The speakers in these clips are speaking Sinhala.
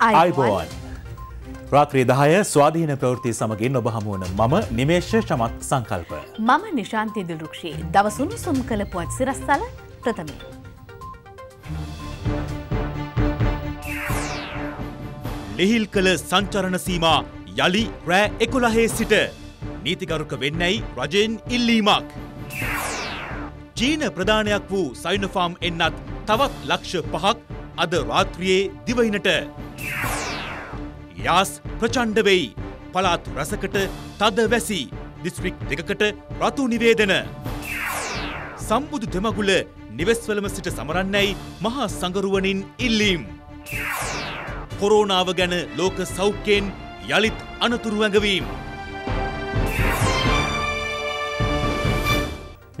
අයිබෝන්. රාත්‍රී දහය ස්වාධීන ප්‍රවෘති සමගින් ඔබ හමුවන මම නිමේශ ශමත් සංකල්ප. මම නිශාන්තය දිලරුක්ෂී දවසුන් සුම් කළ පුවත් සිරස්ථල ප්‍රථමය. ලිහිල් කළ සංචරණ සීමා යළි රෑ එකොළහේ සිට නීතිගරුක වෙන්නැයි රජයෙන් ඉල්ලීමක්. චීන ප්‍රධානයක් වූ සයිනෆාම් එන්නත් තවත් ලක්ෂ පහක් අද රාත්‍රියේ දිවයිනට. යාස් ප්‍රචණ්ඩ වෙයි. පළාත් රසකට තද වැසි. දිස්ත්‍රික් දෙකකට රතු නිවේදන. සම්බුදු දෙමගුල නිවෙස්වලම සිට සමරන්නයි මහා සංගරුවනින් ඉල්ලීම්. කොරෝනාව ගැන ලෝක සෞඛ්‍යයෙන් යළිත් අනතුරු ඇඟවීම.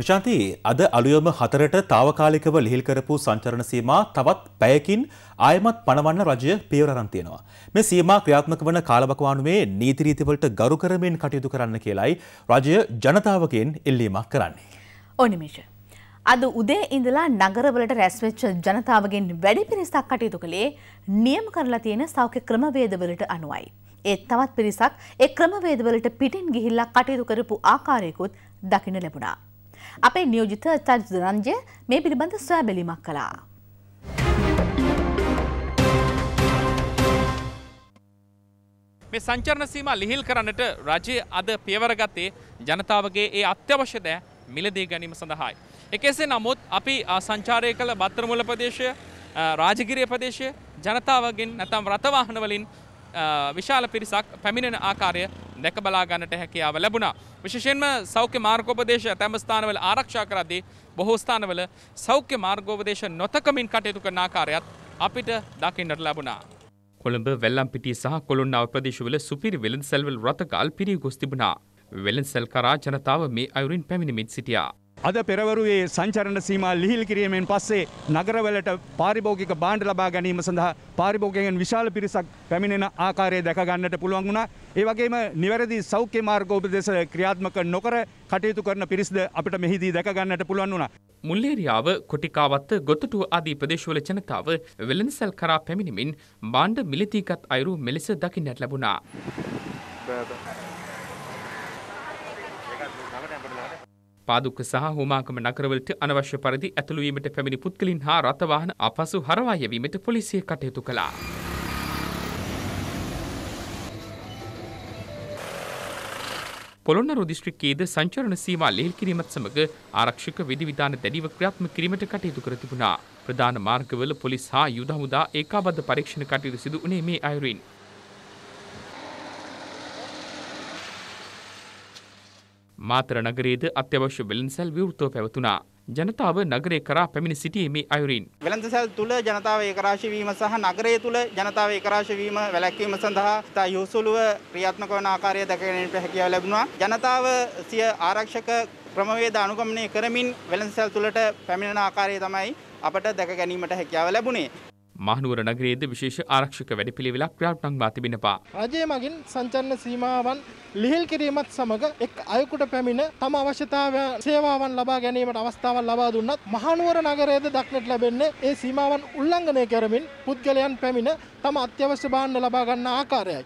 නිශාන්ති අද අලුයම හතරට තාවකාලිකව ලිහිල් කරපු සංචරණ සීමා තවත් පැයකින් ආයමත් පණවන්න රජය පියවර අරන් තියෙනවා. මේ සීමා ක්‍රියාත්මක වන කාලවකවානුවේ නීති රීතිවලට ගරු කරමින් කටයුතු කරන්න කියලයි රජය ජනතාවගෙන් ඉල්ලීමක් කරන්නේ. ඕනිමේෂ. අද උදේ ඉඳලා නගරවලට රැස්වෙච්ච ජනතාවගෙන් වැඩි පිරිසක් කටයුතු කළේ නියම කරලා තියෙන සෞඛ්‍ය ක්‍රමවේදවලට අනුවයි. ඒත් තවත් පිරිසක් ඒ ක්‍රමවේදවලට පිටින් ගිහිල්ලා කටයුතු කරපු ආකාරයකුත් දකින්න ලැබුණා. අපේ නියෝජිත චරිත රංජය මේ පිළිබඳ සොයාබැලීමක් කළා. මේ සංචරණ සීමා ලිහිල් කරන්නට රජය අද පියවරගත්තේ ජනතාවගේ ඒ අත්‍යවශ්‍යතය මිලදී ගැනීම සඳහායි. එකසේ නමුත් අපි සංචාරය කළ බත්තරමුල ප්‍රදේශය රාජගිරිය ප්‍රදේශය ජනතාවගෙන් නැතම් රථවාහනවලින් විශාල පිරිසක් පැමිණෙන ආකාරය දැක බලා ගන්නට හැකියාව ලැබුණා. විශේෂයෙන්ම සෞඛ්‍ය මාර්ගෝපදේශ ඇතැම් ස්ථානවල ආරක්ෂා කරද්දී බොහෝ ස්ථානවල සෞඛ්‍ය මාර්ගෝපදේශ නොතකමින් කටයුතු කරන ආකාරයත් අපිට දකින්නට ලැබුණා. කොළඹ වෙල්ලම්පිටිය සහ කොළොන්නාව ප්‍රදේශවල සුපිරි වෙළඳ සැල්වල රථකල් පිරී ගොස් තිබුණා. වෙළඳ සැල් කරා ජනතාව මේ අයුරින් පැමිණෙමින් සිටියා. අද පෙරවරුවේ සංචරණ සීමා ලිහිල් කිරීමෙන් පස්සේ නගරවලට පාරිභෝගික බාණ්ඩ ලබා ගැනීම සඳහා පාරිභෝගිකයන් විශාල පිරිසක් පැමිණෙන ආකාරය දැක ගන්නට පුළුවන් වුණා. ඒ වගේම නිවැරදි සෞඛ්‍ය මාර්ග උපදෙස් ක්‍රියාත්මක නොකර කටයුතු කරන පිරිස්ද අපිට මෙහිදී දැක ගන්නට පුළුවන් වුණා. මුල්ලේරියාව, කොටිකාවත්ත, ගොතටුව ආදී ප්‍රදේශවල ජනතාව වෙළෙන්සල් කරා පැමිණෙමින් බාණ්ඩ මිලිතීකත් අයුරු මෙලෙස දකින්නට ලැබුණා. පාදුක සහ හෝමාගම නගරවලට අනවශ්‍ය පරිදි ඇතුළුවීමට පැමිණි පුද්ගලින් හා රථවාහන අපසු හරවා යැවීමට පොලිසිය කටයුතු කළා. පොළොන්නරු දිස්ත්‍රික්කයේද සංචරණ සීමා ලෙහෙල් කිරීමත් සමග ආරක්ෂක විධිවිධාන දැඩිව ක්‍රියාත්මක කිරීමට කටයුතු කර තිබුණා. ප්‍රධාන මාර්ගවල පොලිස් හා යුද හමුදා ඒකාබද්ධ පරීක්ෂණ කටයුතු සිදු වුණේ මේ අයුරින්. මාතර නගරයේද අත්‍යවශ්‍ය වෙළඳසැල් විවෘතව පැවතුනා. ජනතාව නගරය කරා පැමිණ සිටියේ මේ අයුරින්. වෙළඳසැල් තුළ ජනතාව ඒකරාශී වීම සහ නගරය තුළ ජනතාව ඒකරාශී වීම වැළැක්වීම සඳහා ඉතා යොසුලුව ක්‍රියාත්මක වන ආකාරය දැක ගැනීමට හැකියාව ලැබුණා. ජනතාව සිය ආරක්ෂක ක්‍රමවේද අනුගමනය කරමින් වෙළඳසැල් තුළට පැමිණෙන ආකාරය තමයි අපට දැක ගැනීමට හැකියාව ලැබුණේ. මහනුවර නගරයේද විශේෂ ආරක්ෂක වැඩපිළිවෙලක් ක්‍රියාත්මකවා තිබෙනවා. රජය මගින් සංචාරන සීමාවන් ලිහිල් කිරීමත් සමග එක් අයෙකුට පැමිණ තම අවශ්‍යතාවය සේවාවන් ලබා ගැනීමට අවස්ථාවක් ලබා දුන්නත් මහනුවර නගරයේද දක්නට ලැබෙන්නේ ඒ සීමාවන් උල්ලංඝනය කරමින් පුද්ගලයන් පැමිණ තම අත්‍යවශ්‍ය භාණ්ඩ ලබා ගන්නා ආකාරයයි.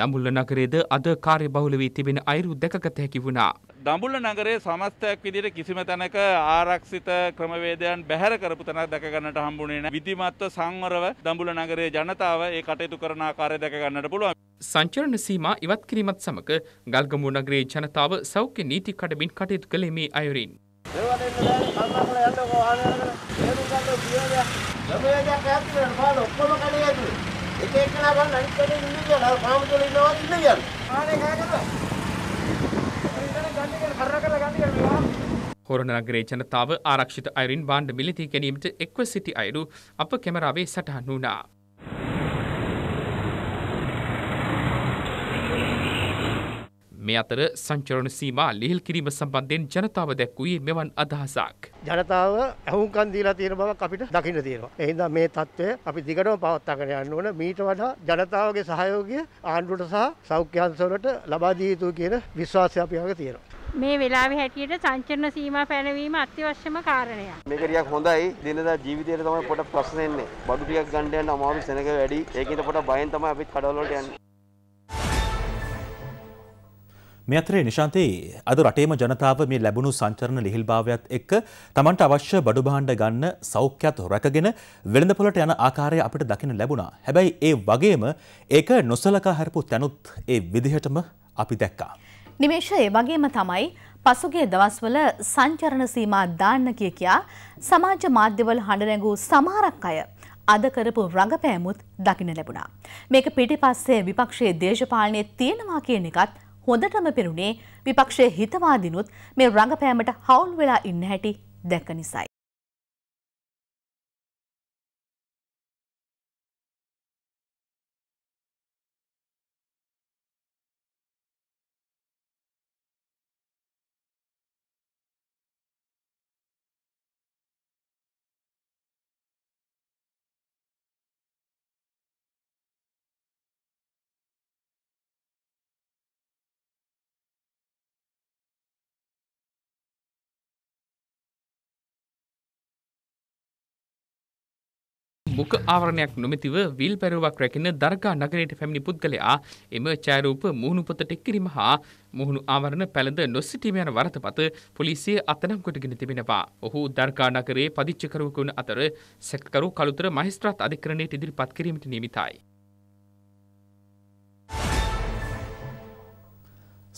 දඹුල්ල නගරයේද අද කාර්යබහුල වී තිබෙන අයුරු දැකගත හැකි වුණා. දඹුල්ල නගරේ සමස්තයක් විදිහට කිසිම තැනක ආරක්ෂිත ක්‍රමවේදයන් බැහැර කරපු තැනක් දැක ගන්නට හම්බුනේ නැහැ. විධිමත්ව සංවරව දඹුල්ල නගරයේ ජනතාව ඒ කටයුතු කරන ආකාරය දැක ගන්නට පුළුවන්. සංචරණ සීමා ඉවත් කිරීමත් සමග ගල්ගමුව නගරයේ ජනතාව සෞඛ්‍ය නීති කඩමින් කටයුතු කළේ මේ අයුරින්. එක එක්කලා ගන්න අනිත් කඩේ ඉන්නේ කියලා සාමුතුල ඉන්නවද ඉන්නේ කියලා. ආනේ කෑ කරලා කොරන නගරේ ජනතාව ආරක්ෂිත අයරින් බාණ්ඩ මිලදී ගැනීමට එක්ව සිටි අයුරු අප කැමරාවේ සටහන් වුණා. මේ අතර සංචරණ සීමා ලිහිල් කිරීම සම්බන්ධයෙන් ජනතාව දැක්වුවේ මෙවන් අදහසක්. ජනතාව ඇහුම්කන් දීලා තියෙන බවක් අපිට දකින්න තියෙනවා. ඒ හින්දා මේ தත්ත්වය අපි දිගටම පවත්වාගෙන යන්න ඕන. මීට වඩා ජනතාවගේ සහයෝගය ආණ්ඩුවට සහ සෞඛ්‍ය අංශවලට ලබා දිය යුතුයි කියන විශ්වාසය අපි අග තියෙනවා. මේ වෙලාවේ හැටියට සංචරණ සීමා පැනවීම අත්‍යවශ්‍යම කාරණයක්. මේක ටිකක් හොඳයි. දිනදා ජීවිතේට තමයි පොඩක් ප්‍රශ්න එන්නේ. බඩු ටිකක් ගන්න යන අමාරු සෙනඟ වැඩි. ඒකින්ද පොඩක් බයෙන් තමයි අපිත් කඩවල වලට යන්නේ. මේ අතරේ නිශාන්තේ අද රටේම ජනතාව මේ ලැබුණු සංචරණ ලිහිල්භාවයත් එක්ක Tamanට අවශ්‍ය බඩු භාණ්ඩ ගන්න සෞඛ්‍යත් රැකගෙන වෙළඳපොළට යන ආකාරය අපිට දකින්න ලැබුණා. හැබැයි ඒ වගේම ඒක නොසලකා හරිපු තැනුත් ඒ විදිහටම අපි දැක්කා. නිමේෂයේ වගේම තමයි පසුගිය දවස්වල සංචරණ සීමා දාන්න කිය කියා සමාජ මාධ්‍යවල හඬ නැගූ සමහරක් අය අද කරපු රඟපෑමුත් දකින්න ලැබුණා. මේක පිටිපස්සේ විපක්ෂයේ දේශපාලනයේ තියෙනවා කියන එකත් හොඳටම පෙනුනේ විපක්ෂයේ හිතවාදිනුත් මේ රඟපෑමට හවුල් වෙලා ඉන්න හැටි දැක්ක නිසයි. මුඛ ආවරණයක් නොමැතිව විල් පැරුවක් රැකෙන දර්ගා නගරයට පැමිණි පුද්ගලයා එම ඡායාරූප මුහුණුපතට කිරීම හා මුහුණු ආවරණ පැළඳ නොසිටීම යන වරදපත පොලිසිය අතනම් කොටගෙන තිබෙනවා. ඔහු දර්ගා නගරයේ පදිච්චි කරුවෙකු වන අතර සැකකරු කළුතර මහේස්ත්‍රාත් අධිකරණයට ඉදිරිපත් කිරීමට නියමිතයි.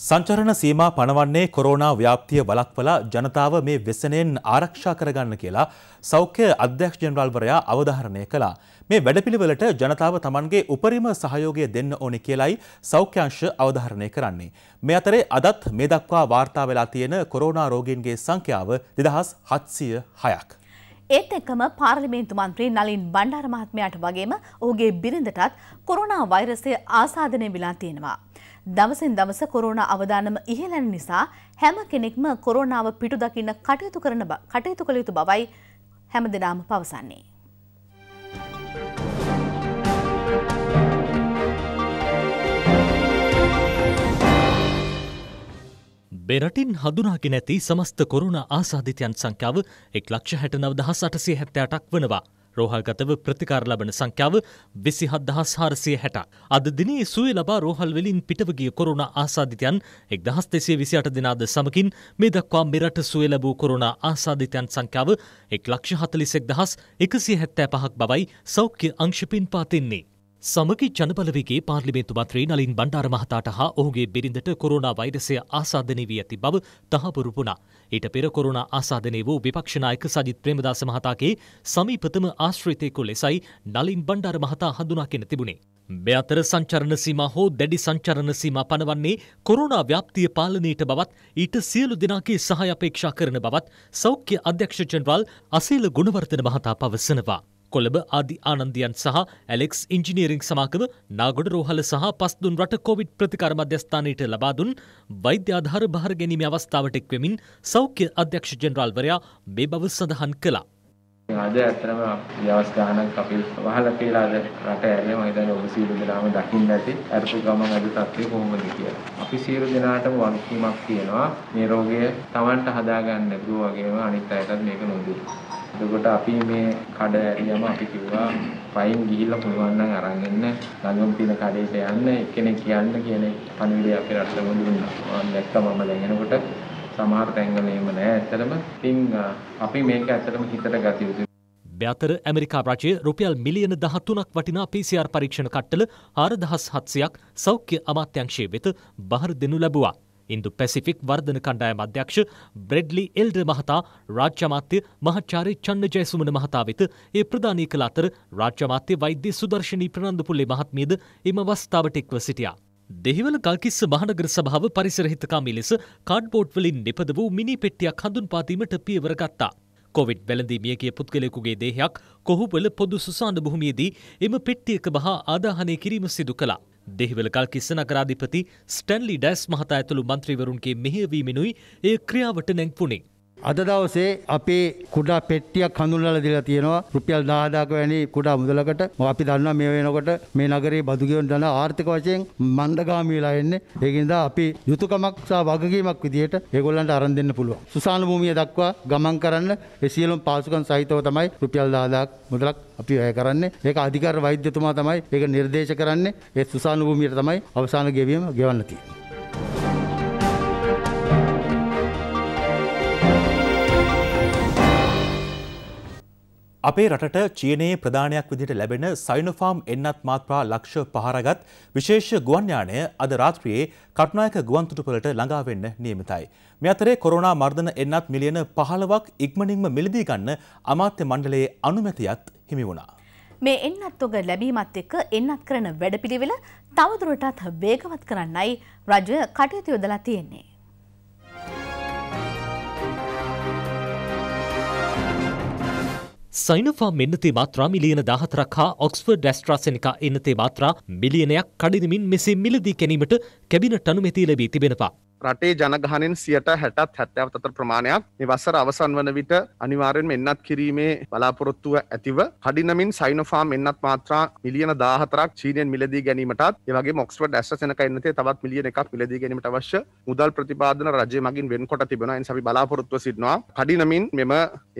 සංචරණ සීමා පනවන්නේ කොරෝනා ව්‍යාප්තිය වලක්වලා ජනතාව මේ වෙසනෙන් ආරක්ෂා කරගන්න කියලා සෞඛ්‍ය අධ්‍යක්ෂ ජනරාල්වරයා අවධාරණය කළා. මේ වැඩපිළිවෙලට ජනතාව තමන්ගේ උපරිම සහයෝගය දෙන්න ඕනේ කියලයි සෞඛ්‍යංශ අවධාරණය කරන්නේ. මේ අතරේ අදත් මේ දක්වා වාර්තා වෙලා තියෙන කොරෝනා රෝගීන්ගේ සංඛ්‍යාව 2706ක්. ඒත් එක්කම පාර්ලිමේන්තු මන්ත්‍රී නලින් බණ්ඩාර මහත්මයාට වගේම ඔහුගේ බිරිඳටත් කොරෝනා වෛරසය ආසාදනය වෙලා තියෙනවා. දවසින් දවස කොරෝණ අවධානම ඉහලන නිසා හැම කෙනෙක්ම කොරෝණාව පිටු දකින්න කටයුතු කරන කටයුතු කළ යුතු බවයි හැම දෙනාම පවසන්නේ. බෙරටින් හඳුනාගෙන ඇති සමස්ත කොරුණ ආසාධිතයන් සංඛ්‍යාව එක් ලක්ෂ හැටනව දහස් අටසේ හැත්තෑටක් වනවා. රෝහල්ගතව ප්‍රතිකාර ලබන සංඛ්‍යාව විසිහත් දහස් හාරසිය හැට. අද දිනේ සුවය ලබා රෝහල්වෙලින් පිටවගිය කොරුණ ආසාධිතයන් එක් දහස් දෙසේ විසි අට දෙනාද සමකින් මේ දක්වා මෙරට සුවය ලැබූ කොරුණ ආසාධිතයන් සංඛ්‍යාව එක් ලක්ෂ හතලිසෙක් දහස් එකසි හැත්තෑ පහක් බවයි සෞඛ්‍ය අංශපින් පාතින්නේ. සමගි ජනබලවගේ පාර්ලිමේන්තු මන්ත්‍රී නලින් බණ්ඩාර මහතාට හා ඔහුගේ බිරිඳට කොරුණා වෛරසය ආසාධනය වී ඇති බව තහවුරු වුණා. ඊට පෙර කොරුණා ආසාධනය වූ විපක්ෂනායක සජිත් ප්‍රේමදාස මහතාගේ සමීපතම ආශ්‍රිතයෙකු ලෙසයි නලින් බණ්ඩාර මහතා හඳුනාගෙන තිබුණේ. මේ අතර සංචරණ සීමා හෝ දැඩි සංචරණ සීමා පනවන්නේ කොරුණා ව්‍යාප්තිය පාලනයට බවත් ඊට සියලු දෙනාගේ සහාය අපේක්ෂා කරන බවත් සෞඛ්‍ය අධ්‍යක්ෂ ජනරාල් අසීල ගුණවර්ධන මහතා පවසනවා. කොළඹ ආදි ආනන්දයන් සහ ඇලෙක්ස් ඉංජිනීරිං සමාකම නාගොඩ රෝහල සහ පස්දුන් රට කොවිඩ් ප්‍රතිකාර මධ්‍යස්ථානයට ලබාදුන් වෛද්‍ය ආධාර භාර ගැනීම අවස්ථාවට එක්වෙමින් සෞඛ්‍ය අධ්‍යක්ෂ ජෙනරාල්වරයා මේ බව සඳහන් කළා. අද ඇත්තටම දවස් ගානක් අපි වහලා කියලා අද රට ඇරියම ඉතින් ඔබ සියලු දෙනාම දකින්න ඇති අරපු ගමන් අද තත්ත්වය කොහොමද කියලා. අපි සියලු දෙනාටම වගකීමක් තියෙනවා මේ රෝගය Tamanට හදාගන්න දුව වගේම අනිත් අයටත් මේක නොදී. එතකොට අපි මේ කඩ ඇරියම අපි කිව්වා පයින් ගිහිල්ලා පුළුවන් නම් අරන් එන්න ළඟම තියෙන කඩේට යන්න එක්කෙනෙක් කියන්න කියන පණිවිඩය අපේ රටම දුන්නා. මම දැක්කා මම දැන් එනකොට සමහර තැන්වල එහෙම නැහැ. ඇත්තටම ඉතින් අපි මේක ඇත්තටම හිතට ගත යුතුයි. බැතර ඇමරිකා රජය රුපියල් මිලියන 13ක් වටිනා PCR පරීක්ෂණ කට්ටල 4700ක් සෞඛ්‍ය අමාත්‍යාංශය වෙත බහර දෙනු ලැබුවා. ඉන්දු පැසිෆික් වර්ධන කණ්ඩායම අධ්‍යක්ෂ බ්‍රෙඩ්ලි එල්ඩ මහතා රාජ්‍යමාත්‍ය මහාචාර්ය චන්න ජයසුමන මහතා වෙත ඒ ප්‍රදානය කළ අතර රාජ්‍යමාත්‍ය වෛද්‍ය සුදර්ශනී ප්‍රනන්දුපුල්ලේ මහත්මියද එම අවස්ථාවට එක්ව සිටියා. දෙහිවල ගල්කිස්ස මහනගර සභාව පරිසරහිතකාමී ලෙස කාඩ්බෝඩ් වලින් නිපද වූ මිනි පෙට්ටියක් හඳුන්පාදීමට පියවර ගත්තා. කොවිඩ් වැලඳී මියගිය පුද්ගලයෙකුගේ දේහයක් කොහුබල පොදු සුසාන භූමියේදී එම පෙට්ටියක බහා ආදාහනය කිරීම සිදු කළා. දෙහිවල කල්කිස්ස නගරාධිපති ස්ටැන්ලි ඩැස් මහතා ඇතුළු මන්ත්‍රීවරුන්ගේ මෙහෙයවීමෙනුයි එය ක්‍රියාවට නැංපුුණේ අද දවසේ අපේ කුඩා පෙට්ටියක් හඳුන්වලා දීලා තියෙනවා රුපියල් 10000ක වැනි කුඩා මුදලකට. අපි දන්නවා මේ වෙනකොට මේ නගරේ බදු ගෙවන ධන ආර්ථික වශයෙන් මන්දගාමී වෙලා එන්නේ. ඒක නිසා අපි යුතුයකමක් සහ වගකීමක් විදිහට ඒගොල්ලන්ට අරන් දෙන්න පුළුවන්. සුසාන භූමිය දක්වා ගමන් කරන්න ඒ සියලුම පාසුකම් සහිතව තමයි රුපියල් 10000ක් මුදලක් අපි වැය කරන්නේ. ඒක අධිකාර වෛද්‍යතුමා තමයි ඒක නිර්දේශ කරන්නේ. ඒ සුසාන භූමියට තමයි අවසාන ගෙවීම ගෙවන්න තියෙන්නේ. අපේ රටට චීනයේ ප්‍රධානයක් විදිට ලැබෙන සයිනොෆාම් එන්නත් මාත්‍රා ලක්ෂ පහරගත් විශේෂ ගුවන්යානය අද රාත්‍රියයේ කට්නායක ගුවන්තුටුපලට ළඟාවෙන්න නියමිතයි. මෙ අතරේ කොරුණා මර්ධන එන්නත් මිලියන පහලවක් ඉක්මනින්ම මිලදී ගන්න අමාත්‍ය මණ්ඩලයේ අනුමැතියත් හිමි වුණා. මේ එන්නත් ඔග ලැබීමත් එක්ක එන්නත් කරන වැඩපිළිවෙල තවදුරටත් වේගවත් කරන්නයි රජය කටයුතු යොදලා තියෙන්නේ. සයිනෆා මෙන්නතේ මාත්‍රා මිලියන දහතරක් හා ඔක්ස්ෆර්ඩ් ඇස්ට්‍රාසෙනිකා එන්නතේ මාත්‍රා මිලියනයක් කඩිනමින් මෙසේ මිලදී කැනීමට කැබිනට අනුමැතිය ලැබී තිබෙනවා. රටේ ජනගහනෙන් සියට හැටත් හැත්තැව අතර ප්‍රමාණයක් මේ වසර අවසන් වන විට අනිවාරෙන් මෙන්නත් කිරීමේ බලාපොරොත්තුව ඇතිව හඩිනමින් සයිනෆාම් එන්නත් මාත්‍රා මිලියන දාහතරක් චීනයෙන් මිලදී ගැනීමටත් ඒවගේ මොක්ස්ට ඇස්සනක එන්නතේ තවත් මිලියන එකක් මිලදී ගැනීමට අවශ්‍ය මුදල් ප්‍රතිපාදන රජය මගින් වෙන්කොට තිබෙන සබි බලාපොරොත්තුව සිදනවා කඩිනමින් මෙම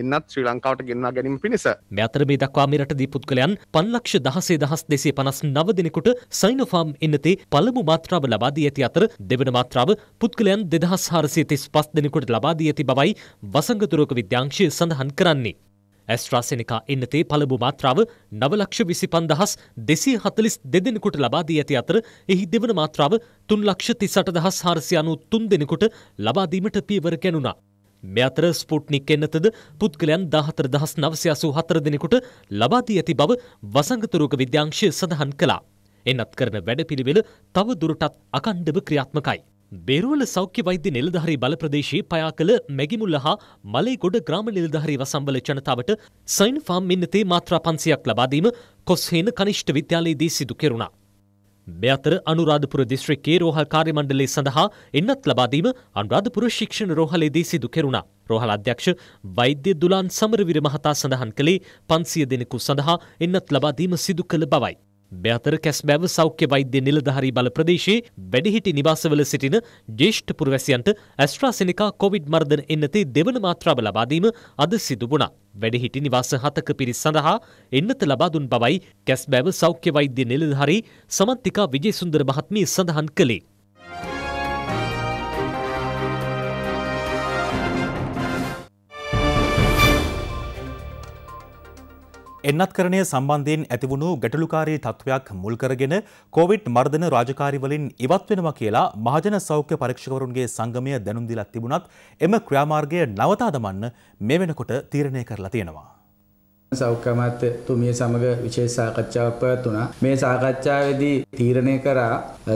එන්නත් ශ්‍රී ලංකාවට ගෙන්වා ගැනීම පිණිස මෙතර මේ දක්වා මිරට දී පුද්ගලයන් පන්ලක්ෂ දහසේ දහස් දෙසේ පනස් නව දෙනෙකුට සයිනෆාම් එන්නතේ පළමු මාත්‍රාව ලබාදී ඇති අතර දෙවන මාත්‍රාව පුද්ගලයන් දෙදහස් හාරසිය තිස් පස් දෙනෙකුට ලබා දී ඇති බවයි වසංගතුරෝග විද්‍යාංශය සඳහන් කරන්නේ. ඇස්ට්‍රාසෙනකා එන්නතේ පළබු මාත්‍රාව නවලක්ෂ විසි පන්දහස් දෙසී හතලිස් දෙදෙනෙකුට ලබාදී ඇති අතර එහි දෙවන මාත්‍රාව තුන් ලක්ෂ තිසට දහස් හාරසියනු තුන් දෙනෙකුට ලබාදීමට පියවර කැනුණා. මෙ අතර ස්පුට්නික් එන්නතද පුද්ගලයන් දාහතර දහස් නවසයාසූ හතර දෙනෙකුට ලබාදී ඇති බව වසංගතුරෝග විද්‍යංශය සඳහන් කලා. එන්නත් කරන වැඩපිළිවෙල තව දුරටත් අකණ්ඩව ක්‍රියාත්මකයි. බේරුවල සෞඛ්‍ය වෛද්‍ය නිලධාරී බල ප්‍රදේශයේ පයා කළ මැගිමුල්ල හා මලේගොඩ ග්‍රාම නිලධාරී වසම්බල ජනතාවට සයින් ෆාම් මින්නතේ මාත්‍රා පන්සියක් ලබාදීම කොස්හේන කනිෂ්ඨ විද්‍යාලයේදී සිදු කෙරුණා. මේ අතර අනුරාධපුර දිස්ත්‍රික්කයේ රෝහල් කාර්යමණ්ඩලය සඳහා එන්නත් ලබාදීම අනුරාධපුර ශික්ෂණ රෝහලේදී සිදු කෙරුණා. රෝහල අධ්‍යක්ෂ වෛද්‍ය දුලාන් සමරවීර මහතා සඳහන් කළේ පන්සිය දෙනෙකු සඳහා එන්නත් ලබාදීම සිදු කළ බවයි. මෙතර කැස්බෑව සෞඛ්‍ය වෛද්‍ය නිලධාරී බල ප්‍රදේශයේ වැඩිහිටි නිවාසවල සිටින ජේෂ්ඨ පුරවැසියන්ට ඇස්ට්‍රාසෙනිකා කොවිඩ් මර්ධන එන්නතේ දෙවන මාත්‍රාව ලබා දීම අද සිදු වුණා. වැඩිහිටි නිවාස හතක පිරිස් සඳහා එන්නත ලබා දුන් බවයි කැස්බෑව සෞඛ්‍ය වෛද්‍ය නිලධාරී සමන්තිකා විජේසුන්දර මහත්මිය සඳහන් කළේ. එන්නත්කරණය සම්බන්ධයෙන් ඇතිවුණු ගැටලුකාරී තත්ත්වයක් මුල්කරගෙන කොවිඩ් මර්ධන රාජකාරිවලින් ඉවත් වෙනවා කියලා මහජන සෞඛ්‍ය පරීක්ෂකවරුන්ගේ සංගමය දැනුම් දීලා තිබුණත් එම ක්‍රියාමාර්ගය නවතා දමන්න මේ වෙනකොට තීරණය කරලා තියෙනවා. සෞඛ්‍යමත්තුමිය සමග විශේෂ සාකච්ඡාවක් පැවැත්වුණා. මේ සාකච්ඡාවේදී තීරණය කරා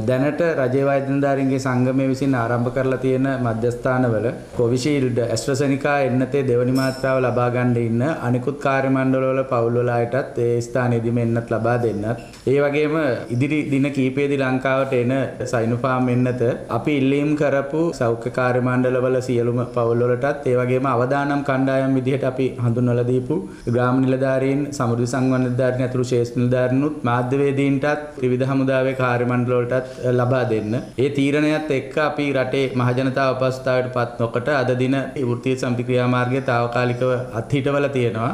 දැනට රජයේ වෛද්‍යනාධාරීන්ගේ සංගමය විසින් ආරම්භ කරලා තියෙන මධ්‍යස්ථානවල කොවිෂීල්ඩ් ඇස්ට්‍රසෙනිකා එන්නතේ දෙවනි මාත්‍රාව ලබා ගන්න ඉන්න අනිකුත් කාර්ය මණ්ඩලවල පවුල් වලටත් ඒ ස්ථානයේදීම එන්නත් ලබා දෙන්නත්. ඒ වගේම ඉදිරි දින කීපයේදී ලංකාවට එන සයිනෝෆාම් එන්නත අපි ඉල්ලීම් කරපු සෞඛ්‍ය කාර්ය මණ්ඩලවල සියලුම පවුල් වලටත් ඒ වගේම අවදානම් කණ්ඩායම් විදිහට අපි හඳුන්වලා දීපු ග්‍රාමීණ නිලධාරීන් සමුදු සංවනිධාරණ ඇතුළු ශේෂ නිලධාරණුත් මාධ්‍යවේදීන්ටත් ත්‍රිවිධ හමුදාවේ කාර්ය මණ්ඩලවලටත් ලබා දෙන්න. ඒ තීරණයත් එක්ක අපි රටේ මහජනතාව අපහසුතාවයට පත් නොකොට අද දින වෘත්තීය සම්ප්‍රක්‍රියා මාර්ගය తాවකාලිකව අත්හිටවල තියෙනවා.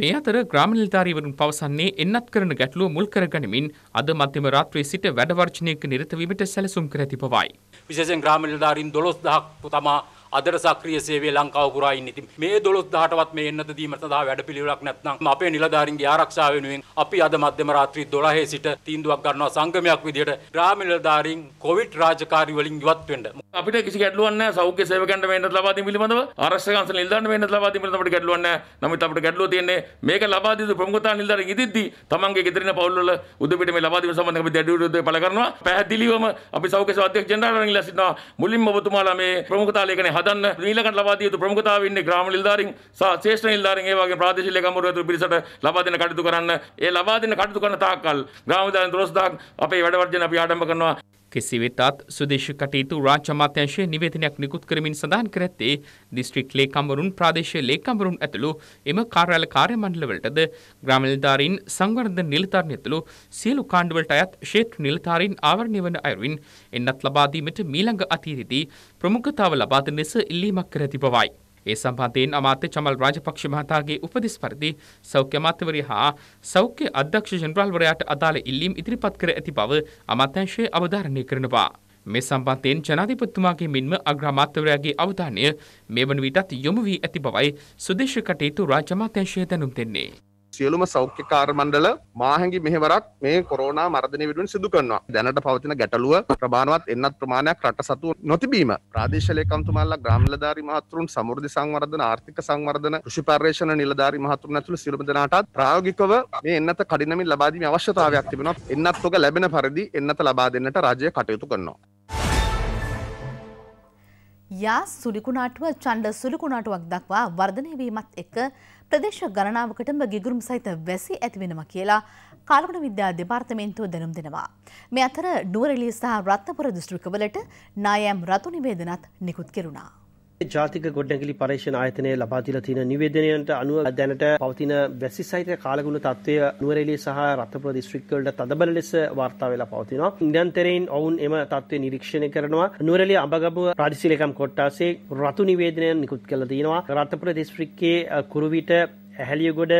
මේ අතර ග්‍රාම නිලධාරීවරුන් පවසන්නේ එන්නත් කරන ගැටලුව මුල් කරගනිමින් අද මධ්‍යම රාත්‍රියේ සිට වැඩ වර්ජනයක නිරත වීමට සැලසුම් කර ඇති බවයි. විශේෂයෙන් ග්‍රාම නිලධාරීන් 12000ක් තමා අදට සක්‍රිය සේවය ලංකාව පුරා ඉන්න. ඉතින් මේ 12000ටවත් මේ එන්නත දීම සඳහා වැඩපිළිවෙලක් නැත්නම් අපේ නිලධාරීන්ගේ ආරක්ෂාව වෙනුවෙන් අපි අද මැදම රාත්‍රී 12 සිට තීන්දුවක් ගන්නවා සංගමයක් විදිහට ග්‍රාම නිලධාරීන් කොවිඩ් රාජකාරි වලින් ඉවත් වෙන්න. අපිට කිසි ගැටලුවක් නැහැ සෞඛ්‍ය සේවකයන්ට මේනත් ලබා දීම පිළිබඳව ආරක්ෂක අංශ නිලධාරින්ට මේනත් ලබා දීම පිළිබඳව අපිට ගැටලුවක් නැහැ. නමුත් අපිට ගැටලුව තියෙන්නේ මේක ලබා දීපු ප්‍රමුඛතා නිලධාරීන් ඉදිද්දී තමන්ගේ ගෙදරින පවුල් වල උදෙපිට මේ ලබා දීම සම්බන්ධව අපි දැඩි විරෝධය පළ කරනවා. පැහැදිලිවම අපි සෞඛ්‍ය සේවකයන් ජෙනරාල් රංගිලා සිටිනවා. මුලින්ම ඔබතුමාලා මේ ප්‍රමුඛතා ලේඛනය හදන්න ඊළඟට ලබා දිය යුතු ප්‍රමුඛතාව ඉන්නේ ග්‍රාම නිලධාරීන් සහ ශේෂ්ඨ නිලධාරීන් ඒ වගේ ප්‍රාදේශීය ලේකම්වරු ඇතුළු පිරිසට ලබා දෙන කටයුතු කරන්න. ඒ ලබා දෙන කටයුතු කරන තාක්කල් ග්‍රාම නිලධාරීන් 12000ක් අපේ වැඩ වර්ජන අපි ආරම්භ කරනවා. කෙසේ වෙතත් සුදේශ කටයුතු රාජ්‍ය අමාත්‍යාංශයේ නිවේදනයක් නිකුත් කරමින් සඳහන් කර ඇත්තේ දිස්ත්‍රික් ලේකම්වරුන් ප්‍රාදේශීය ලේකම්වරුන් ඇතුළු එම කාර්යාල කාර්ය මණ්ඩලවලටද ග්‍රාම නිලධාරීන් සංවර්ධන නිලධාරීන් ඇතුළු සියලු කාණ්ඩවලට අයත් ක්ෂේත්‍ර නිලධාරීන් ආවරණය වන අයුරින් එන්නත් ලබා දීමට මීළඟ අතීතයේදී ප්‍රමුඛතාව ලබා දෙන ලෙස ඉල්ලීමක් කර තිබවයි. ඒ සම්බන්ධයෙන් අමාත්‍ය චමල් රාජපක්ෂ මහතාගේ උපදෙස් පරිදි සෞඛ්‍ය අමාත්‍යවරිය හා සෞඛ්‍ය අධ්‍යක්ෂ ජෙනරාල්වරයාට අදාළ ඉල්ලීම් ඉදිරිපත් කර ඇති බව අමාත්‍යංශය අවධාරණය කරනවා. මේ සම්බන්ධයෙන් ජනාධිපතිතුමාගේ මෙන්ම අග්‍රාමාත්‍යවරයාගේ අවධානය මේ වන විටත් යොමු වී ඇති බවයි සුදේශ කටයුතු රාජ්‍ය අමාත්‍යංශය දැනුම් දෙන්නේ. සියලුම සෞඛ්‍ය කාර්මණ්ඩල මාහැඟි මෙහෙවරක් මේ කොරෝනා මර්ධනය විඩුවෙන් සිදු කරනවා. දැනට පවතින ගැටලුව ප්‍රමාණවත් එන්නත් ප්‍රමාණයක් රට සතු නොතිබීම. ප්‍රාදේශ ලේකම්තුමාලා ග්‍රාමලධාරි මහතුරුන් සමෘද්ධි සංවර්ධන ආර්ථික සංවර්ධන කෘෂි පර්යේෂණ නිලධාරි මහතුරුන් ඇතුළු සියලුම දෙනාටත් ප්‍රායෝගිකව මේ එන්නත කඩිනමින් ලබා දීමේ අවශ්‍යතාවයක් තිබෙනවා. එන්නත් ඔක ලැබෙන පරිදි එන්නත ලබා දෙන්නට රජය කටයුතු කරනවා. යා සුලිකුණාටුව චණ්ඩ සුලිකුණාටුවක් දක්වා වර්ධනය වීමත් එක්ක ප්‍රදේශ ගණනාවකටම ගිගුරුම් සහිත වැසි ඇතිවෙනම කියලා කාලකට විද්‍යා දෙපාර්තමේන්තුව දැනුම් දෙනවා. මේ අතර නුවරෙලිය සහ රත්නපුර දිස්ත්‍රික්කවලට නායම් රතු නිවේදනත් නිකුත් කෙරුණා. ජාතික ගොඩනැගිලි පර්ේෂණ ආයතනය ලබාදිල තින නිවේදනයන්ට අනුව දැනට පවතින වැසි සහිත කාලගුණ තත්වය නුවරෙලිය සහ රත්තපුර දිස්ත්‍රික්කවලට තදබල ලෙස වාර්තා වෙලා පවතිනවා. නිරන්තරයෙන් ඔවුන් එම තත්ත්වය නිරීක්ෂණය කරනවා. නුවරෙලිය අඹගමුව ප්‍රාදේශීය ලේකම් කොට්ටාසේ රතු නිවේදනය නිකුත් කළ තියෙනවා. රත්තපුර දිස්ත්‍රික්කයේ කුරුවිට ඇහලියගොඩ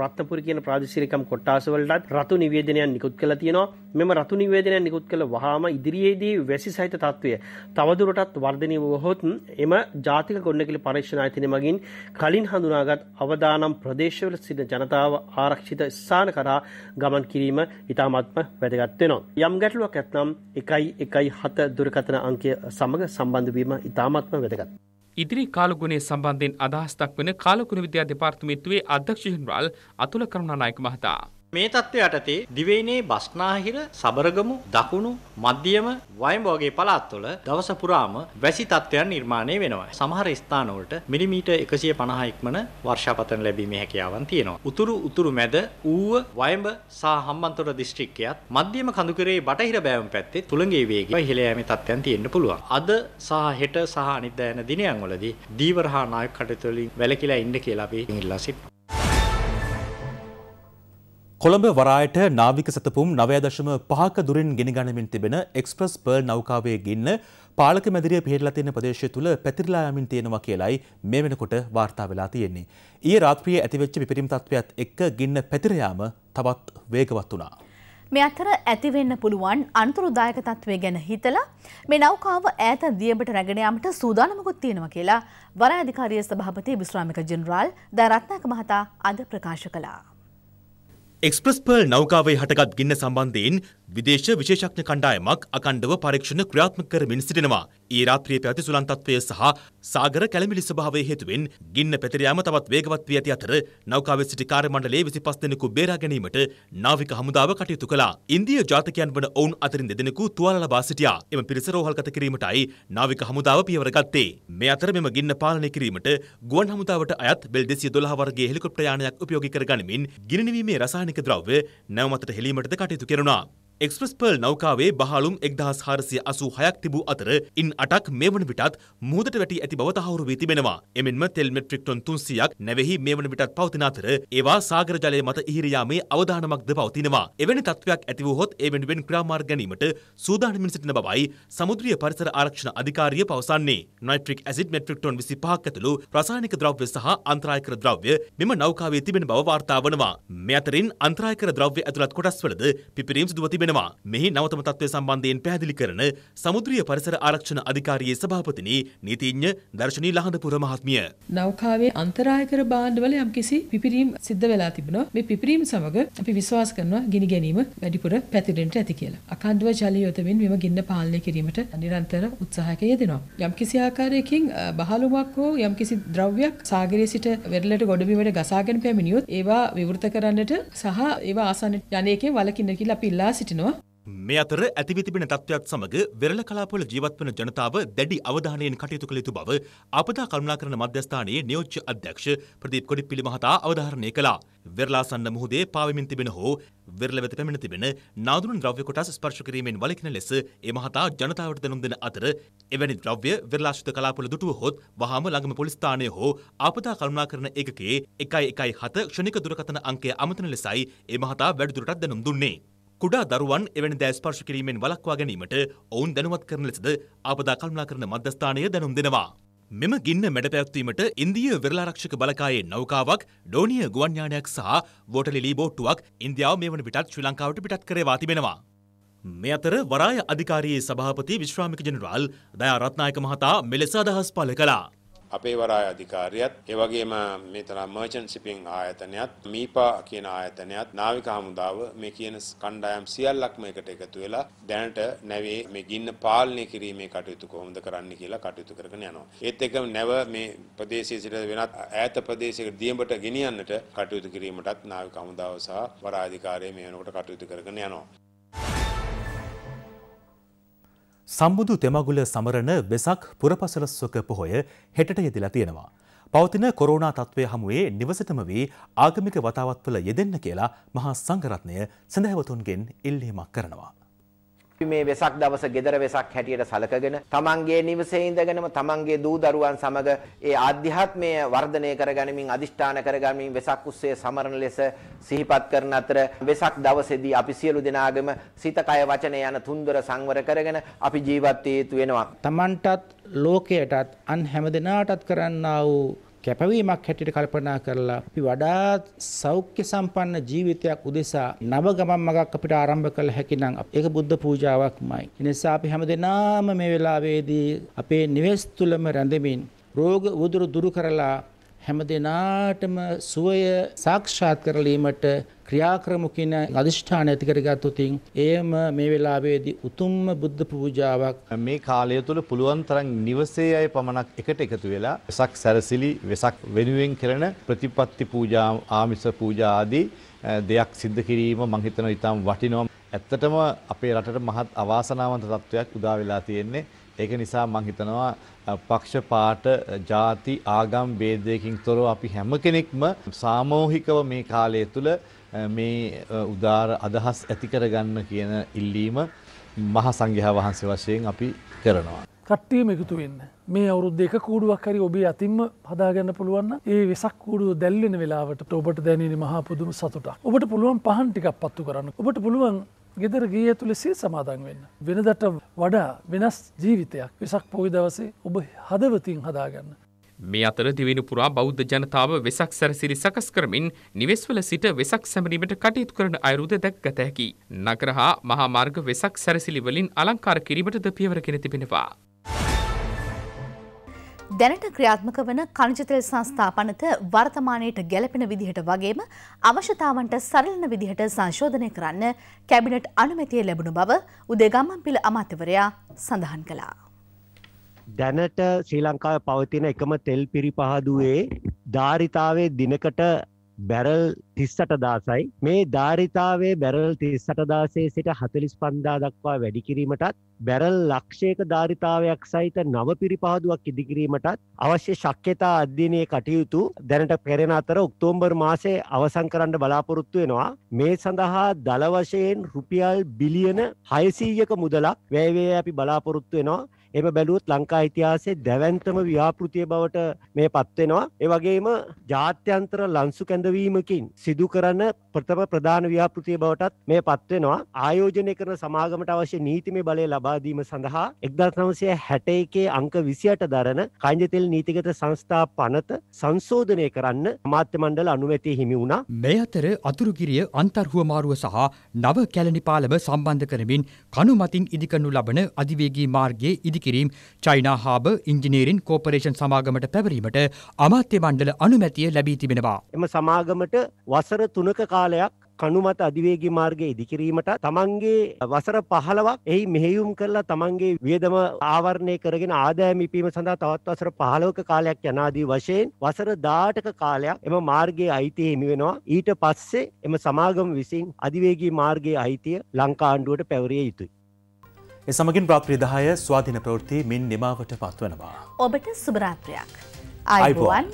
රත්තපුර කියන ප්‍රාදේශීයකම් කොට්ටාසවලටත් රතු නිවේදනයක් නිකුත් කළා තියෙනවා මෙම රතු නිවේදනය නිකුත් කළ වහාම ඉදිරියේදී වැසි සහිත තත්ත්වය තවදුරටත් වර්ධනය වුවහොත් එම ජාතික ගොඩනැගිලි පරීක්ෂණ ආයතනය මගින් කලින් හඳුනාගත් අවදානම් ප්‍රදේශවල සිටින ජනතාව ආරක්ෂිත ස්ථාන කරා ගමන් කිරීම ඉතාමත්ම වැදගත් වෙනවා යම් ගැටලුවක් ඇත්නම් 1 1 7 දුරකථන අංකය සමග සම්බන්ධ වීම ඉතාමත්ම වැදගත් ඉදිරි කාලගුණය සම්බන්ධයෙන් අදහස් දක්වන කාලකුණ විද්‍යා දෙපාර්තමේන්තුවේ අධ්‍යක්ෂ ජෙනරාල් අතුල කරුණානායක මහතා මේ தත්ත්වය යටතේ දිවයිනේ බස්නාහිර සබරගමු දකුණු මධ්‍යම වයඹ වගේ පළාත්වල දවස පුරාම වැසි තත්ත්වයන් නිර්මාණය වෙනවා. සමහර ස්ථානවලට මිලිමීටර් 150 ඉක්මන වර්ෂාපතන ලැබීමේ හැකියාවන් තියෙනවා. උතුරු උතුරු මැද ඌව වයඹ සහ හම්බන්තොට දිස්ත්‍රික්කයත් මධ්‍යම කඳුකරේ බටහිර බෑවුම් පැත්තේ තුලංගේ වේගය ඉහළ යෑමේ තත්ත්වයන් තියෙන්න පුළුවන්. අද සහ හෙට සහ අනිද්දා යන දිනයන් වලදී දීවරහා නායක කටයුතු වලින් වැළකීලා ඉන්න කියලා අපි ඉල්ලා සිටිනවා. කොළඹ වරායට නාවික සැතපුම් නවයදශම පහක දුරින් ගෙනගනිමින් තිබෙන එක්ස්ප්‍රස් පර්ල් නෞකාවේ ගින්න පාලක මැදිරිය පිහිටලා තියෙන ප්‍රදේශය තුළ පැතිරලා යමින් තියෙනවා කියලයි මේ වෙනකොට වාර්තා වෙලා තියෙන්නේ. ඊයේ රාත්‍රියේ ඇතිවෙච්ච විපිරිම් තත්ත්වයක් එක්ක ගින්න පැතිර යාම තවත් වේගවත් වුණා. මේ අතර ඇතිවෙන්න පුළුවන් අනතුරුදායක තත්ත්වය ගැන හිතලා මේ නෞකාව ඈත දියබට රැගෙන යාමට සූදානමකුත් තියෙනවා කියලා වරාධිකාරිය සභාපති විශ්‍රාමික ජෙනරාල් දරත්නායක මහතා අද ප්‍රකාශ කළා. එක්ස්ප්‍රස් පර්ල් නෞකාවේ හටගත් ගින්න සම්බන්ධයෙන් විදේශ විශේෂඥ කණ්ඩායමක් අකණ්ඩව පරීක්ෂණ ක්‍රියාත්මක කරමින් සිටිනවා. ඊ රාත්‍රියේ පැවති සුළං තත්ත්වය සහ සාගර කැළමිලි ස්වභාවය හේතුවෙන් ගින්න පැතිර යාම තවත් වේගවත් වී ඇති අතර නෞකාවේ සිටි කාර්ය මණ්ඩලයේ 25 දෙනෙකු බේරා ගැනීමට නාවික හමුදාව කටයුතු කළා. ඉන්දිය ජාතකයන් වන ඔවුන් අතරින් දෙදෙනෙකු තුවාල ලබා සිටියා. එම පිරිස රෝහල්ගත කිරීමටයි නාවික හමුදාව පියවර ගත්තේ. මේ අතර මෙම ගින්න පාලනය කිරීමට ගුවන් හමුදාවට අයත් බෙල් 212 වර්ගයේ හෙලිකොප්ටර යානයක් උපයෝගී කර ගනිමින් ගිනිනීමේ රසායනික ද්‍රව්‍ය නැවමතට හෙළීමටද කටයුතු කෙරුණා. එක්ස්ප්‍රස් පර්ල් නෞකාවේ බහලුම් එක්දහස් හාරසිය අසූ හයක් තිබූ අතර ඉන් අටක් මේ වන විටත් මුහදට වැටි ඇති බව තහවුරු වී තිබෙනවා. එමෙන්ම තෙල් මෙට්‍රික් ටොන් 300ක් නැවෙහි මේ වන විටත් පවතින අතර ඒවා සාගර ජලය මත ඉහිර යාමේ අවදානමක්ද පවතිනවා. එවැනි තත්ත්වයක් ඇති වූ හොත් ඒ වෙනුවෙන් ක්‍රියාමාර්ග ගැනීමට සූදානමින් සිටින බවයි සමුද්‍රීය පරිසර ආරක්ෂණ අධිකාරිය පවසන්නේ. නයිට්‍රික් ඇසිඩ් මෙට්‍රික් ටොන් 25ක් ඇතුළු රසායනික ද්‍රව්‍ය සහ අන්තරායකර ද්‍රව්‍ය මෙම නෞකාවේ තිබෙන බව වාර්තා වනවා. මේ අතරින් අන්තරායකර ද්‍රව්‍ය ඇතුළත් කොටස්වලද පිපිරීම් සිදුව තිබෙනවා. වෙනවා. මෙහි නවතම තත්ත්වය සම්බන්ධයෙන් පැහැදිලි කරන සමුද්‍රීය පරිසර ආරක්ෂණ අධිකාරියේ සභාපතිනි නීතිඥ දර්ශනී ලහඳපුර මහත්මිය. නෞකාවේ අන්තරායකර භාණ්ඩවල යම්කිසි පිපිරීම් සිද්ධ වෙලා තිබෙනවා. මේ පිපිරීම් සමග අපි විශ්වාස කරනවා ගිනි ගැනීම වැඩිපුර පැතිරෙන්නට ඇති කියලා. අඛණ්ඩව ජලය යොතමින් මෙම ගින්න පාලනය කිරීමට නිරන්තර උත්සාහයක යෙදෙනවා. යම්කිසි ආකාරයකින් බහලුමක් හෝ යම්කිසි ද්‍රව්‍යයක් සාගරයේ සිට වෙරළට ගොඩබිමට ගසාගෙන පැමිණියොත් ඒවා විවෘත කරන්නට සහ ඒවා ආසන්න යන්නේකේ වලකින්න කියලා අපි ඉල්ලා සිටිනවා. සිටිනවා. මේ අතර ඇතිවිතිබෙන තත්ත්වයක් සමග වෙරළ කලාපවල ජීවත් වන ජනතාව දැඩි අවධානයෙන් කටයුතු කළ යුතු බව අපදා කරුණාකරන මධ්‍යස්ථානයේ නියෝජ්‍ය අධ්‍යක්ෂ ප්‍රදීප් කොඩිපිලි මහතා අවධාරණය කළා. වෙරලාසන්න මුහුදේ පාවෙමින් තිබෙන හෝ වෙරළ වෙත පැමිණ තිබෙන නාඳුන ද්‍රව්‍ය කොටස් ස්පර්ශ කිරීමෙන් වළකින ලෙස ඒ මහතා ජනතාවට දැනුම් දෙන අතර එවැනි ද්‍රව්‍ය වෙරලාශ්‍රිත කලාපවල දුටුව හොත් වහාම ළඟම පොලිස් ස්ථානය හෝ ආපදා කරුණාකරන ඒකකයේ 117 ක්ෂණික දුරකථන අංකය අමතන ලෙසයි ඒ මහතා වැඩිදුරටත් දැනුම් දුන්නේ. කුඩා දරුවන් එවැනි දෑ ස්පර්ශ කිරීමෙන් වළක්වා ගැනීමට ඔවුන් දැනුවත් කරන ලෙසද ආපදා කල්පනා කරන මධ්‍යස්ථානය දැනුම් දෙනවා. මෙම ගින්න මැඩපැවැත්වීමට ඉන්දිය වෙරලාරක්ෂක බලකායේ නෞකාවක් ඩෝනිය ගුවන් යානයක් සහ වෝටලිලී බෝට්ටුවක් ඉන්දියාව මේ වන විටත් ශ්‍රී ලංකාවට පිටත් කරවා තිබෙනවා. මේ අතර වරාය අධිකාරයේ සභාපති විශ්‍රාමික ජනරාල් දයා රත්නායක මහතා මෙලෙස අදහස් පළ කළා. අපේ වරාය අධිකාරියත් ඒ වගේම මෙතන මර්චන්ට් ෂිපින් ආයතනයත් මීපා කියන ආයතනයත් නාවික හමුදාව මේ කියන කණ්ඩායම් සියල්ලක්ම එකට එකතු වෙලා දැනට නැවේ මේ ගින්න පාලනය කිරීමේ කටයුතු කොහොමද කරන්න කියලා කටයුතු කරගෙන යනවා. ඒත් එක්කම නැව මේ ප්‍රදේශයේ සිට වෙනත් ඈත ප්‍රදේශයක දියඹට ගෙනියන්නට කටයුතු කිරීමටත් නාවික හමුදාව සහ වරාය අධිකාරිය මේ වෙනකොට කටයුතු කරගෙන යනවා. සම්බුදු තෙමගුල සමරණ වෙසක් පුරපසලස්වක පොහොය හෙටට යෙදිලා තියෙනවා. පවතින කොරෝනා තත්ත්වය හමුවේ නිවසටම වී ආගමික වතාවත්වල යෙදෙන්න කියලා මහා සංඝරත්නය සඳහැවතුන්ගෙන් ඉල්ලීමක් කරනවා. මේ වෙසක් දවස ගෙදර වෙසක් හැටියට සලකගෙන තමන්ගේ නිවසේ ඉඳගෙනම තමන්ගේ දූ දරුවන් සමග ඒ ආධ්‍යාත්මය වර්ධනය කරගනිමින් අදිෂ්ඨාන කරගනිමින් වෙසක් උත්සවය සමරන ලෙස සිහිපත් කරන අතර වෙසක් දවසේදී අපි සියලු දෙනාගම සිත කය වචන යන තුන්දොර සංවර කරගෙන අපි ජීවත් වෙ යුතු වෙනවා. තමන්ටත් ලෝකයටත් අන් හැම දිනාටත් කරන්නා වූ කැපවීමක් හැටියට කල්පනා කරලා අපි වඩාත් සෞඛ්‍ය සම්පන්න ජීවිතයක් උදෙසා නව ගමන් මගක් අපිට ආරම්භ කළ හැකි නම් ඒක බුද්ධ පූජාවක්මයි. ඒ නිසා අපි හැමදෙනාම මේ වෙලාවේදී අපේ නිවෙස් තුලම රැඳෙමින් රෝග උදුරු දුරු කරලා හැම දිනාටම සුවය සාක්ෂාත් කරලීමට ක්‍රියාක්‍රමු කියන අදිෂ්ඨාන ඇති කරගත්තු තින් එයම මේ වෙලාවේදී උතුම්ම බුද්ධ පූජාවක් මේ කාලය තුළ පුළුවන් තරම් නිවසේ අය පමණක් එකට එකතු වෙලා වෙසක් සැරසිලි වෙසක් වෙනුවෙන් කරන ප්‍රතිපත්ති පූජා ආමිස පූජා ආදී දෙයක් සිද්ධ කිරීම මම හිතනවා ඊටම වටිනවා ඇත්තටම අපේ රටට මහත් අවාසනාවන්ත තත්වයක් උදා වෙලා තියෙන්නේ. ඒක නිසා මම හිතනවා පක්ෂපාත, ಜಾති, ආගම් ભેදයකින් තොරව අපි හැම කෙනෙක්ම සාමූහිකව මේ කාලය තුල මේ උදාර අදහස් ඇති කරගන්න කියන ඉල්ලීම මහා සංඝයා වහන්සේ වශයෙන් අපි කරනවා. කට්ටියම එකතු වෙන්න මේ අවුරුද්ද එක කූඩුවක් හරි ඔබේ අතින්ම හදාගන්න පුළුවන් ඒ වෙසක් කූඩුව දැල්වෙන වෙලාවට ඔබට දැනෙන මහා පුදුම සතුටක්. ඔබට පුළුවන් පහන් ටිකක් පත්තු කරන්න. ඔබට පුළුවන් ගෙදර ගේ ඇතුළේ සිල් සමාදන් වෙන්න. වෙනදට වඩා වෙනස් ජීවිතයක් වෙසක් පොයි දවසේ ඔබ හදවතින් හදාගන්න. මේ අතර දිවිනි පුරා බෞද්ධ ජනතාව වෙසක් සැරසිරි සකස් කරමින් නිවෙස්වල සිට වෙසක් සැමරීමට කටයුතු කරන අයුරුද දැක්ගත හැකි. නගර හා මහා මාර්ග වෙසක් සැරසිලි වලින් අලංකාර කිරීමටද පියවරගෙන තිබෙනවා. දැනට ක්‍රියාත්මක වන කණජතෙල් සංස්ථාපනත වර්තමානයට ගැලපෙන විදිහට වගේම අවශ්‍යතාවන්ට සරලන විදිහට සංශෝධනය කරන්න කැබිනට් අනුමැතිය ලැබුණු බව උදේගමන් පිළ අමාත්‍යවරයා සඳහන් කළා. දැනට ශ්‍රී ලංකාව පවතින එකම තෙල් පිරිපහදුවේ ධාරිතාවේ දිනකට බැරල් තිස්සට දාසයි මේ ධාරිතාවේ බැරල් තිස්සට දාසේ සිට හතලිස් පන්දා දක්වා වැඩිකිරීමටත් බැරල් ලක්ෂයක ධාරිතාවයක් සහිත නව පිරිපහදුවක් ඉදිකිරීමටත් අවශ්‍ය ශක්්‍යතා අධ්‍යනය කටයුතු දැනට පෙරෙන අතර ඔක්තෝම්බර් මාසේ අවසං කරන්න බලාපොරොත්තු වෙනවා මේ සඳහා දලවශයෙන් රුපියල් බිලියන හයසීයක මුදලක් වැෑවේ අපි බලාපොරොත්තු වෙනවා එම බැලුවත් ලංකා ඉතිහාසේ දැවන්තම ව්‍යාපෘතිය බවට මේ පත්වෙනවා. ඒවගේම ජාත්‍යන්තර ලංසු කැඳවීමකින් සිදු කරන ප්‍රථම ප්‍රධාන ව්‍යාපෘතිය බවටත් මේ පත්වෙනවා. ආයෝජනය කරන සමාගමට අවශ්‍ය නීතිමේ බලය ලබාදීම සඳහා එක්දස් නවසය හැට එකේ අංක විසියට දරන කංජතෙල් නීතිගත සංස්ථා පනත සංශෝධනය කරන්න මාත්‍ය මණ්ඩල අනුමැති හිමි වුණා. මේ අතර අතුරුගිරිය අන්තර්හුව මාරුව සහ නව කැලණි පාලම සම්බන්ධ කරමින් කනුමතින් ඉදිකරනු ලබන අධිවේගී මාර්ගයේ ඉදි කිරීම් චයිනා හාබ ඉංජිනීරින් කෝපරේෂන් සමාගමට පැවරීමට අමාත්‍ය මණ්ඩල අනුමැතිය ලැබී තිබෙනවා. එම සමාගමට වසර තුනක කාලයක් කනුමත අධිවේගි මාර්ගය ඉදිකිරීමට තමන්ගේ වසර පහලවක් එහි මෙහෙයුම් කරලා තමන්ගේ වියදම ආවරණය කරගෙන ආදායම් ඉපීම සඳහා තවත් වසර පහලවක කාලයක් යනාදී වශයෙන් වසර දාටක කාලයක් එම මාර්ගයේ අයිතිය හිමි වෙනවා ඊට පස්සේ එම සමාගම විසින් අධිවේගී මාර්ගයේ අයිතිය ලංකා ආණ්ඩුවට පැවරිය යුතුයි එසමගින් ප්‍රාත්‍රී දහය ස්වාධින ප්‍රවෘත්ති මින් නිමාවට පත්වනවා. ඔබට සුභරාත්‍රයක්. අයිබුවන්.